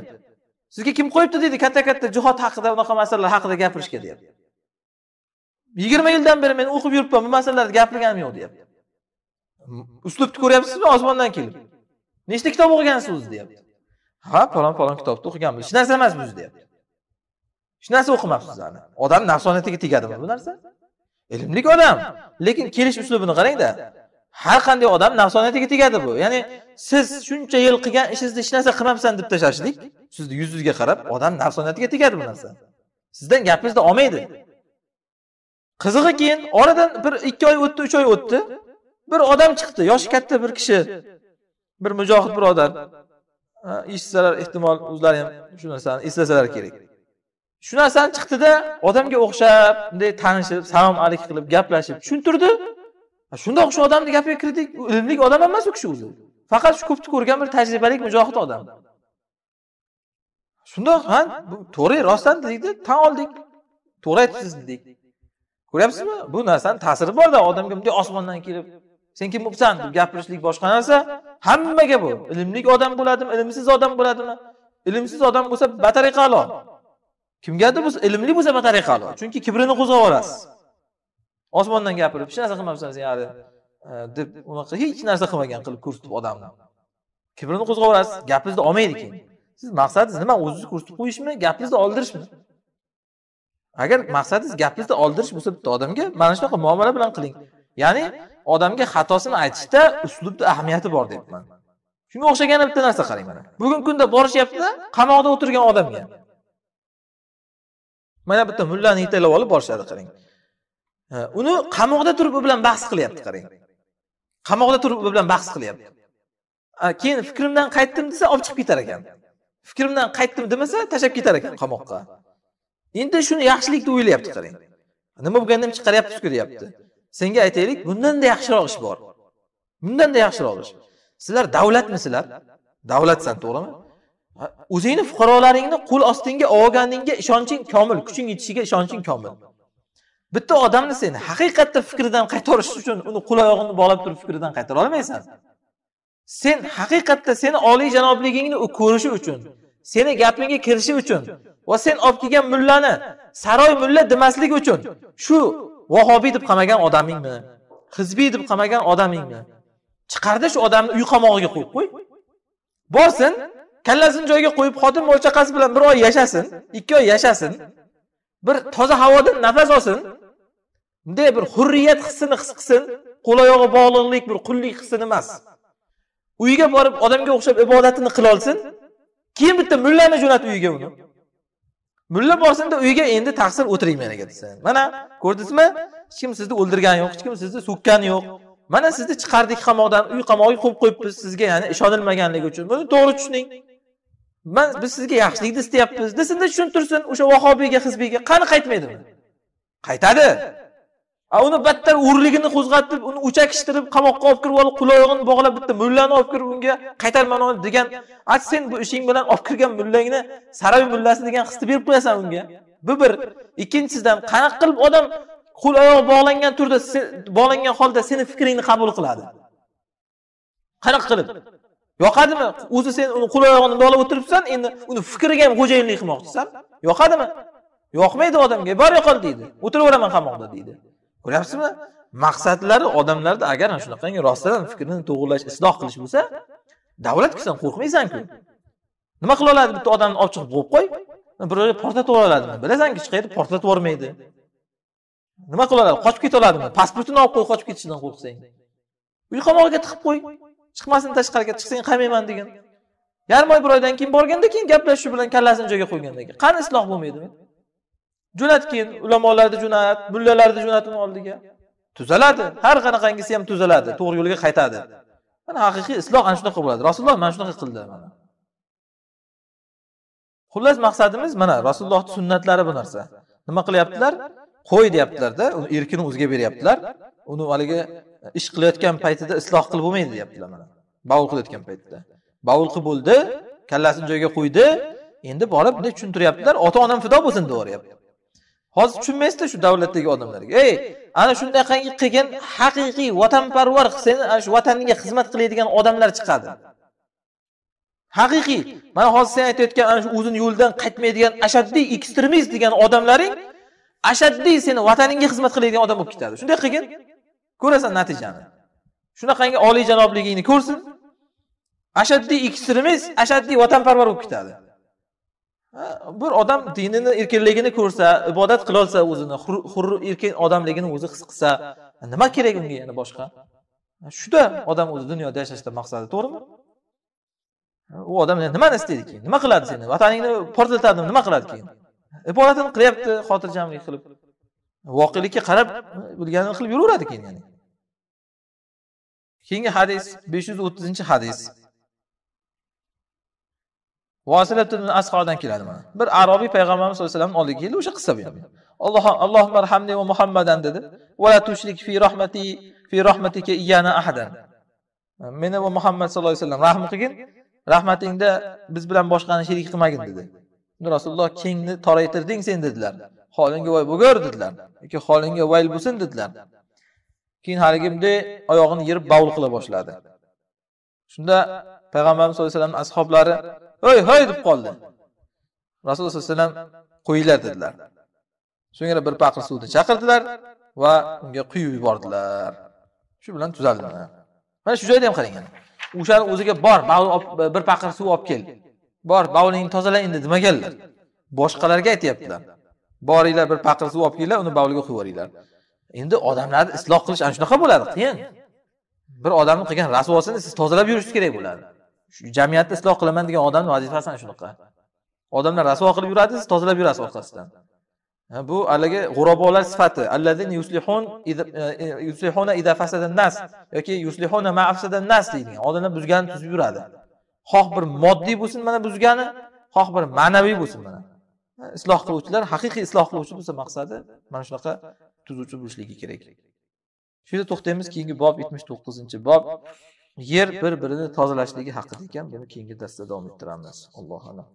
sizga kim qo'yibdi deydi katta katta jihod haqida unaqa masalalar haqida gapirishga deyapti yigirma yildan beri men o'qib yuribman bu masalalarda gapirganim yo'q deyapti uslubni ko'ryapsizmi osmondan kelib nechta kitob o'qigansiz o'zi deyapti ha palon palon kitobni o'qiganmiz hech narsa emas bu deyapti hech narsa o'qimabsiz ani odam nafsoniyatiga tegadimi bu narsa ilmli odam lekin kelish uslubini qarangda har qanday odam nafsoniyatiga tegadi bu ya'ni siz shuncha yil qilgan ishingizni hech narsa qilmabsan deb tashlashlik sizni yuzingizga qarab odam nafsoniyatiga tegadi bu narsa sizdan gapingizni olmaydi qizig'i keyin oradan bir ikki oy o'tdi uch oy o'tdi bir odam chiqdi yoshi katta bir kishi bir mujohid birodar eshitsalar ehtimol o'zlari ham shu narsani eslasalar kerak shu narsani chiqdida odamga o'xshab bunday tanishib salom alik qilib gaplashib tushuntirdi shundoq shu odamni gapiga kirdik ilmli odam emas u kishi o'zi faqat shu ko'pni ko'rgan bir tajribali mujohid odam shundoq ha to'g'ri rostdan dedikda tan oldik to'g'ri aytibsiz dedik ko'ryapsizmi bu narsani ta'siri borda odamga bunday osmondan kelib sen kim bo'libsan deb gapirishlik boshqa narsa hammaga bu ilmli odam bo'ladimi ilmsiz odam bo'ladimi ilmsiz odam bo'lsa batariqa alo kimgadir bo'lsa ilmli bo'lsa batariqa alo chunki kibrini qo'zg'ab yuborasiz osmondan gapirib hech narsa qilmabsan sen hali e, deb unaqa hech narsa qilmagan qilib ko'rsatib odamni kibrini qo'zg'ab yuborasiz gapingizni olmaydi keyin siz maqsadingiz nima o'zingizni ko'rsatib qo'yishmi gapingizni oldirishmi agar maqsadingiz gapingizni oldirish bo'lsa bitta odamga mana shunaqa muomala bilan qiling ya'ni odamga xatosini aytishda uslubni ahamiyati bor deyapman shunga o'xshagan bitta narsa qarang mana bugungi kunda borishyapti qamoqda o'tirgan odamga mana bitta mullani yetaklab olib borishadi qarang uni qamoqda turib u bilan bahs qilyapti qarang qamoqda turib u bilan bahs qilyapti keyin fikrimdan qaytdim desa olib chiqib ketar ekan fikrimdan qaytdim demasa tashlab ketar ekan qamoqqa endi shuni yaxshilikni o'ylayapti qarang nima bo'lganda ham chiqaryaptizku deyapti senga aytaylik bundanda yaxshiroq ish bor bundanda yaxshiroq ish sizlar davlatmisizlar davlatsan to'g'rimi o'zingni fuqarolaringni qo'l ostingga olganingga ishonching komil kuching yetishiga ishonching komil bitta odamni sen haqiqatda fikridan qaytarish uchun uni qo'l oyog'ini bog'lab turib fikridan qaytara olmaysan sen haqiqatda seni oliyjanobligingni u ko'rishi uchun seni gapingga kirishi uchun va sen olib kelgan mullani saroy mulla demaslik uchun shu vahobiy deb qamagan odamingmi hizbiy deb qamagan odamingmi chiqardi shu odamni uy qamog'iga qo'yib qo'y borsin kallasini joyiga qo'yib xotin mo'lchaqasi bilan bir oy yashasin ikki oy yashasin bir toza havodan nafas olsin bunday bir hurriyat hissini his qilsin qo'l oyog'i bog'liqlik bir qullik hissini emas uyiga borib odamga o'xshab ibodatini qilolsin keyin bitta mullani jo'nat uyiga uni mulla borsinda uyga endi taqsir o'tiring meniga desa mana ko'rdingizmi hech kim sizni o'ldirgani yo'q hech kim sizni so'kkani yo'q mana sizni chiqardik qamoqdan uy qamog'iga qo'yib qo'yibmiz sizga ya'ni ishonilmaganligi uchun buni to'g'ri tushuning man biz sizga yaxshilikni istayapmiz desinda tushuntirsin o'sha vahobiyga hizbiyga qani qaytmaydimi qaytadi a uni battar o'rligini qo'zg'atib uni o'chakishtirib qamoqqa olib kirib olib qo'l oyog'ini bog'lab bitta mullani olib kirib unga qaytarman uni degan a sen bu ishing bilan olib kirgan mullangni saroy mullasi degan hisni berib qo'yasan unga bu bir ikkinchisidan qanaqa qilib odam qo'l oyog'i bog'langan turda bog'langan holda seni fikringni qabul qiladi qanaqa qilib yoqadimi o'zi sen uni qo'l oyog'ini bog'lab o'tiribsan endi uni fikriga ham xo'jayinlik qilmoqchisan yoqadimi yoqmaydi odamga bor yo'qol deydi o'tiraveraman qamoqda deydi ko'ryapsizmi maqsadlari odamlarda agar ana shunaqangi rostdan fikrini to'g'irlash isloh qilish bo'lsa davlat kishidan qo'rqmaysanku nima qila oladi bitta odamni olib chiqib qo'yib qo'y birov portlatib yuboradimi bilasanki hech qayerda portlatib yubormaydi nima qila oladi qochib keta oladimi pasportini olib qo'y qochib ketishidan qo'rqsang uy qamog'iga tiqib qo'y chiqmasin tashqariga chiqsang qamayman degin yarim oy bir oydan keyin borganda keyin gaplashish bilan kallasini joyiga qo'yganda qani isloh bo'lmaydimi jo'natgin ulamolarni jo'nat mullalarni jo'nat uni oldiga tuzaladi har qanaqangisi ham tuzaladi to'g'ri yo'lga qaytadi mana haqiqiy isloh ana shunaqa bo'ladi rasululloh mana shunaqa qildi mana xullas maqsadimiz mana rasulullohni sunnatlari bu narsa nima qilyaptilar qo'y deyaptilarda erkini o'ziga beryaptilar uni haligi e, ish qilayotgan paytida isloh qilib bo'lmaydi deyaptilar mana bavul qilayotgan paytda bavul qilib bo'ldi kallasini joyiga qo'ydi endi borib bunday tushuntiryaptilar ota onam fido bo'lsin deyveryapti hozir tushunmaysizda shu davlatdagi odamlarga ey ana shunday qilgin haqiqiy vatanparvar seni ana shu vataningga xizmat qiladigan odamlar chiqadi haqiqiy mana hozir sen aytayotgan ana shu o'zini yo'lidan qaytmaydigan ashaddiy ekstremist degan odamlaring ashaddiy seni vataningga xizmat qiladigan odam bo'lib ketadi shunday qilgin ko'rasan natijani shunaqangi oliyjanobligingni ko'rsin ashaddiy ekstremist ashaddiy vatanparvar bo'lib ketadi bir odam dinini erkinligini ko'rsa ibodat qilolsa o'zini hur erkin odamligini o'zi his qilsa nima kerak unga yana boshqa shuda odam o'zi dunyoda yashashda maqsadi to'g'rimi u odam nimani istaydi keyin nima qiladi seni vataningni portlatadimi nima qiladi keyin ibodatini qilyapti xotirjamlik qilib voqelikka qarab bilganini qilib yuraveradi keyin ya'ni keyingi hadis besh yuz o'ttizinchi hadis vasila ashodan keladi mana bir arobiy payg'ambarimiz sallallohu alayhi vasallamni oldiga keldi o'sha qissa bu ham alloh alloh marhamni va muhammadan dedi vala tushlik fi rahmati fi rahmatika iyana ahadan meni va muhammad sallallohu alayhi vasallam rahm qilgin rahmatingda biz bilan boshqani sherik qilmagin dedi rasululloh kengni toraytirding sen dedilar holingga voy bo'lgur dedilar yoki holingga vayl bo'lsin dedilar keyin haligi bunday oyog'ini yerib bovul qila boshladi shunda payg'ambarimiz sallallohu alayhi vasallamni ashoblari hoy hoy deb qoldi rasululloh sallallohu alayhi vasallam qo'yinglar dedilar so'ngra bir paqir suvni chaqirdilar va unga quyib yubordilar shu bilan tuzaldi mana shu joyda ham qarang o'shani o'ziga bor bir paqir suv olib kel bor bavlingni tozala endi demaganlar boshqalarga aytyaptilar boringlar bir paqir suv olib kelinglar uni bavliga quyib yuboringlar endi odamlarni isloh qilish ana shunaqa bo'ladi qiyin bir odamni qilgan rasvosini siz tozalab yurishingiz kerak bo'ladi jamiyatni isloh qilaman degan odamni vazifasi ana shunaqa odamlar rasvo qilib yuradi siz tozalab yurasiz orqasidan bu haligi g'urobolar sifati allazina yuslihun e, e, yuslihuna nas yoki yuslihuna nas deyilgan odamlar buzgan tuzib yuradi xoh bir moddiy bo'lsin mana buzgani xoh bir ma'naviy bo'lsin mana isloh qiluvchilar haqiqiy isloh qiluvchi bo'lsa maqsadi mana shunaqa tuzuvchi bo'lishligi kerak shu yerda to'xtaymiz keyingi bob yetmish to'qqizinchi bob yer bir birini tozalashligi haqida ekan buni keyingi darsda davom ettiramiz alloh alam